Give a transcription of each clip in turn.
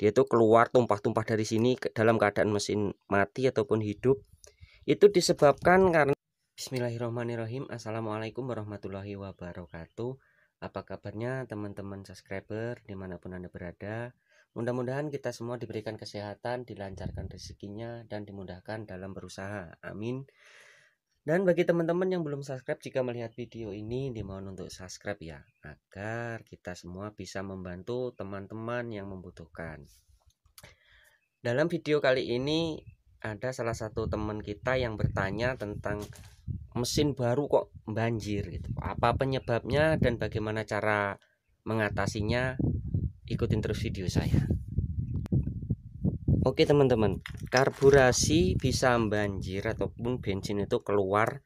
dia itu keluar tumpah-tumpah dari sini dalam keadaan mesin mati ataupun hidup itu disebabkan karena Bismillahirrahmanirrahim Assalamualaikum warahmatullahi wabarakatuh apa kabarnya teman-teman subscriber dimanapun anda berada mudah-mudahan kita semua diberikan kesehatan dilancarkan rezekinya dan dimudahkan dalam berusaha amin dan bagi teman-teman yang belum subscribe jika melihat video ini dimohon untuk subscribe ya agar kita semua bisa membantu teman-teman yang membutuhkan. Dalam video kali ini ada salah satu teman kita yang bertanya tentang mesin baru kok banjir gitu. Apa penyebabnya dan bagaimana cara mengatasinya? Ikutin terus video saya. Oke teman-teman, karburasi bisa banjir ataupun bensin itu keluar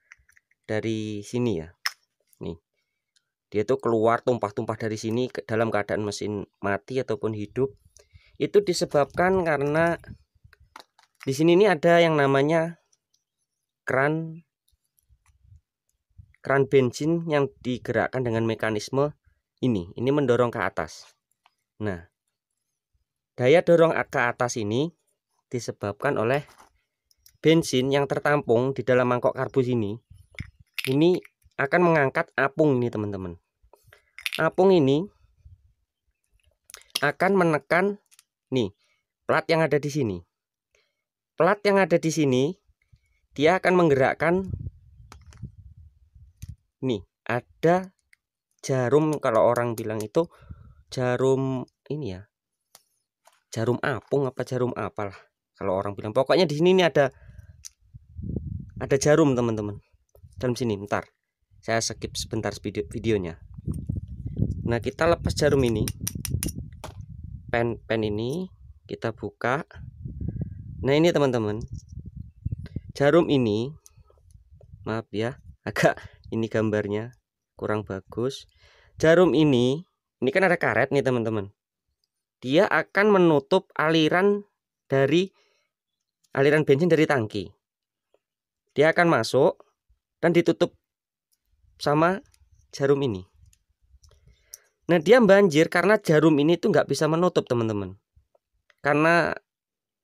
dari sini ya. Nih. Dia itu keluar tumpah-tumpah dari sini dalam keadaan mesin mati ataupun hidup. Itu disebabkan karena di sini ini ada yang namanya keran keran bensin yang digerakkan dengan mekanisme ini. Ini mendorong ke atas. Nah, Daya dorong ke atas ini disebabkan oleh bensin yang tertampung di dalam mangkok karbus ini. Ini akan mengangkat apung ini teman-teman. Apung ini akan menekan nih plat yang ada di sini. Plat yang ada di sini dia akan menggerakkan nih ada jarum kalau orang bilang itu jarum ini ya jarum apung apa jarum apal kalau orang bilang pokoknya di sini ini ada ada jarum teman-teman dalam sini ntar saya skip sebentar video videonya nah kita lepas jarum ini pen pen ini kita buka nah ini teman-teman jarum ini maaf ya agak ini gambarnya kurang bagus jarum ini ini kan ada karet nih teman-teman dia akan menutup aliran dari aliran bensin dari tangki. Dia akan masuk dan ditutup sama jarum ini. Nah dia banjir karena jarum ini tuh nggak bisa menutup teman-teman. Karena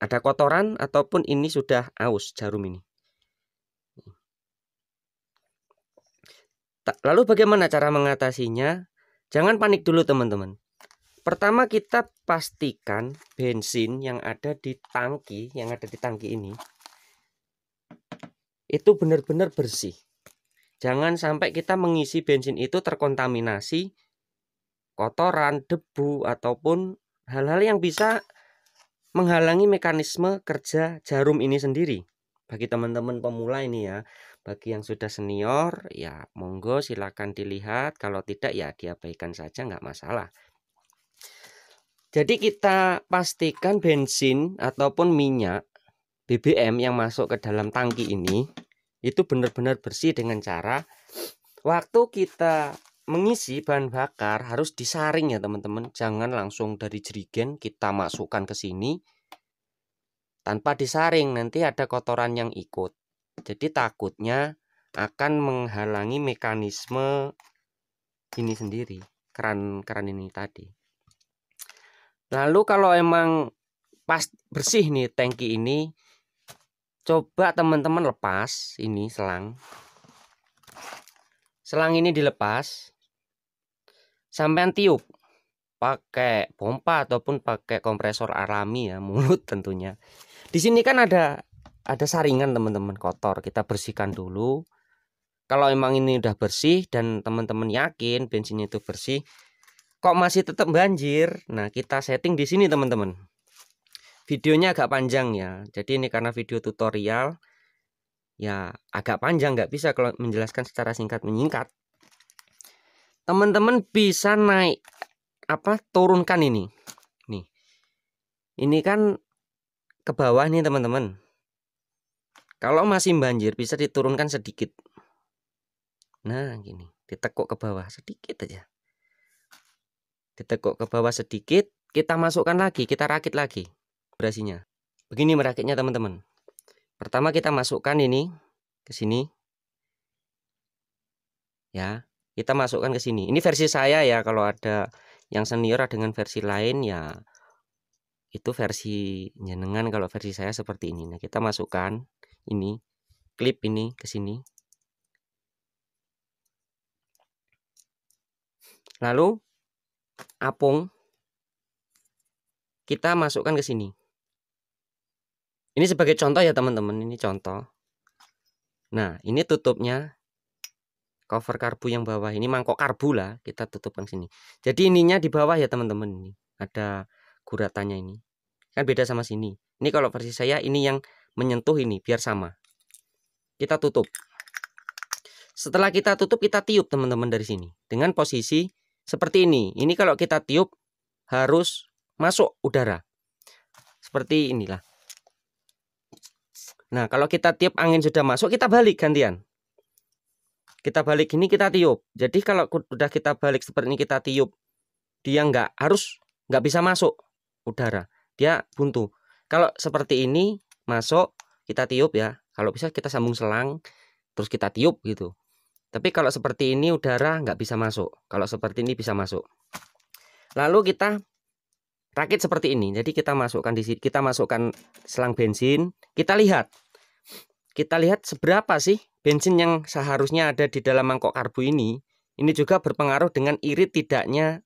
ada kotoran ataupun ini sudah aus jarum ini. Lalu bagaimana cara mengatasinya? Jangan panik dulu teman-teman. Pertama kita pastikan bensin yang ada di tangki, yang ada di tangki ini itu benar-benar bersih. Jangan sampai kita mengisi bensin itu terkontaminasi kotoran, debu ataupun hal-hal yang bisa menghalangi mekanisme kerja jarum ini sendiri. Bagi teman-teman pemula ini ya, bagi yang sudah senior ya monggo silakan dilihat, kalau tidak ya diabaikan saja nggak masalah. Jadi kita pastikan bensin ataupun minyak BBM yang masuk ke dalam tangki ini itu benar-benar bersih dengan cara waktu kita mengisi bahan bakar harus disaring ya teman-teman. Jangan langsung dari jerigen kita masukkan ke sini tanpa disaring nanti ada kotoran yang ikut. Jadi takutnya akan menghalangi mekanisme ini sendiri keran keran ini tadi. Lalu kalau emang pas bersih nih tangki ini, coba teman-teman lepas ini selang. Selang ini dilepas. Sampean tiup pakai pompa ataupun pakai kompresor alami ya, mulut tentunya. Di sini kan ada ada saringan teman-teman kotor, kita bersihkan dulu. Kalau emang ini udah bersih dan teman-teman yakin bensin itu bersih, kok masih tetap banjir nah kita setting di sini teman-teman videonya agak panjang ya jadi ini karena video tutorial ya agak panjang nggak bisa kalau menjelaskan secara singkat menyingkat teman-teman bisa naik apa turunkan ini nih ini kan ke bawah nih teman-teman kalau masih banjir bisa diturunkan sedikit nah gini ditekuk ke bawah sedikit aja ditekuk ke bawah sedikit kita masukkan lagi kita rakit lagi durasinya begini merakitnya teman-teman pertama kita masukkan ini ke sini ya kita masukkan ke sini ini versi saya ya kalau ada yang senior dengan versi lain ya itu versi nyenengan kalau versi saya seperti ini nah kita masukkan ini klip ini ke sini lalu apung kita masukkan ke sini. Ini sebagai contoh ya teman-teman, ini contoh. Nah, ini tutupnya cover karbu yang bawah ini mangkok karbu lah kita tutupkan sini. Jadi ininya di bawah ya teman-teman ini. Ada guratannya ini. Kan beda sama sini. Ini kalau versi saya ini yang menyentuh ini biar sama. Kita tutup. Setelah kita tutup kita tiup teman-teman dari sini dengan posisi seperti ini. Ini kalau kita tiup harus masuk udara. Seperti inilah. Nah, kalau kita tiup angin sudah masuk, kita balik gantian. Kita balik ini kita tiup. Jadi kalau sudah kita balik seperti ini, kita tiup. Dia nggak harus, nggak bisa masuk udara. Dia buntu. Kalau seperti ini, masuk, kita tiup ya. Kalau bisa kita sambung selang, terus kita tiup gitu. Tapi kalau seperti ini udara nggak bisa masuk. Kalau seperti ini bisa masuk. Lalu kita rakit seperti ini. Jadi kita masukkan di sini, kita masukkan selang bensin. Kita lihat, kita lihat seberapa sih bensin yang seharusnya ada di dalam mangkok karbu ini. Ini juga berpengaruh dengan irit tidaknya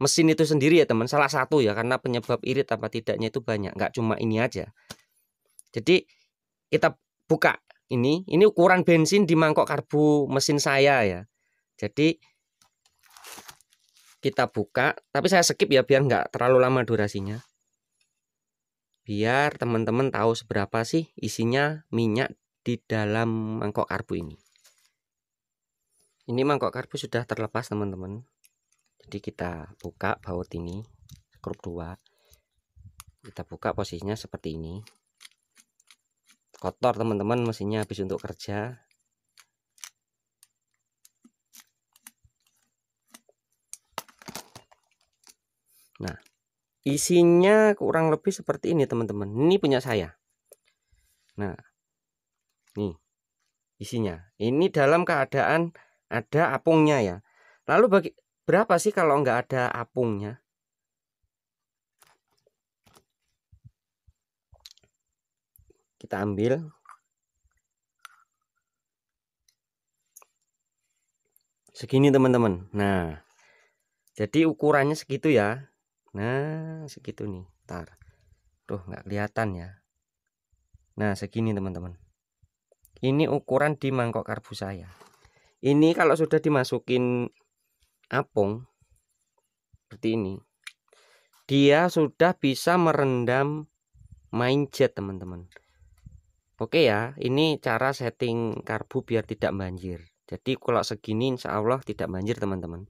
mesin itu sendiri ya teman. Salah satu ya karena penyebab irit apa tidaknya itu banyak. Nggak cuma ini aja. Jadi kita buka ini ini ukuran bensin di mangkok karbu mesin saya ya jadi kita buka tapi saya skip ya biar nggak terlalu lama durasinya biar teman-teman tahu seberapa sih isinya minyak di dalam mangkok karbu ini ini mangkok karbu sudah terlepas teman-teman jadi kita buka baut ini skrup 2 kita buka posisinya seperti ini kotor teman-teman mesinnya habis untuk kerja nah isinya kurang lebih seperti ini teman-teman ini punya saya nah ini isinya ini dalam keadaan ada apungnya ya lalu bagi berapa sih kalau nggak ada apungnya kita ambil segini teman-teman nah jadi ukurannya segitu ya nah segitu nih tar tuh nggak kelihatan ya nah segini teman-teman ini ukuran di mangkok karbu saya ini kalau sudah dimasukin apung seperti ini dia sudah bisa merendam main jet teman-teman Oke ya, ini cara setting karbu biar tidak banjir. Jadi kalau segini insya Allah tidak banjir teman-teman.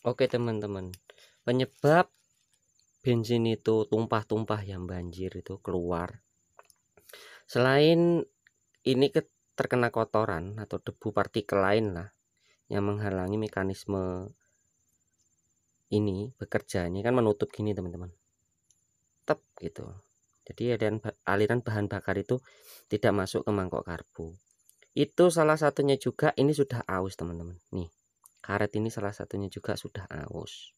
Oke teman-teman, penyebab bensin itu tumpah-tumpah yang banjir itu keluar. Selain ini terkena kotoran atau debu partikel lain lah yang menghalangi mekanisme ini bekerja ini kan menutup gini teman-teman. Tep gitu. Jadi aliran bahan bakar itu tidak masuk ke mangkok karbu. Itu salah satunya juga ini sudah aus teman-teman. Nih karet ini salah satunya juga sudah aus.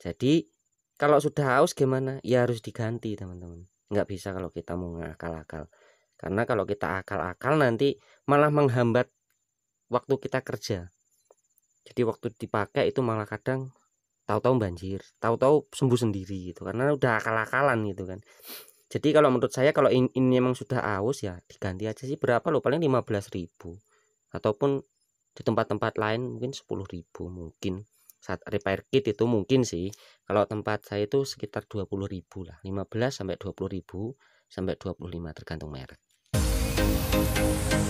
Jadi kalau sudah aus gimana? Ya harus diganti teman-teman. Nggak bisa kalau kita mau ngakal-akal. Karena kalau kita akal-akal nanti malah menghambat waktu kita kerja. Jadi waktu dipakai itu malah kadang tahu-tahu banjir tahu-tahu sembuh sendiri gitu karena udah akal-akalan gitu kan jadi kalau menurut saya kalau ini, ini memang sudah aus ya diganti aja sih berapa Lo paling 15.000 ribu ataupun di tempat-tempat lain mungkin 10 ribu mungkin saat repair kit itu mungkin sih kalau tempat saya itu sekitar 20 ribu lah 15 sampai 20 ribu sampai 25 tergantung merek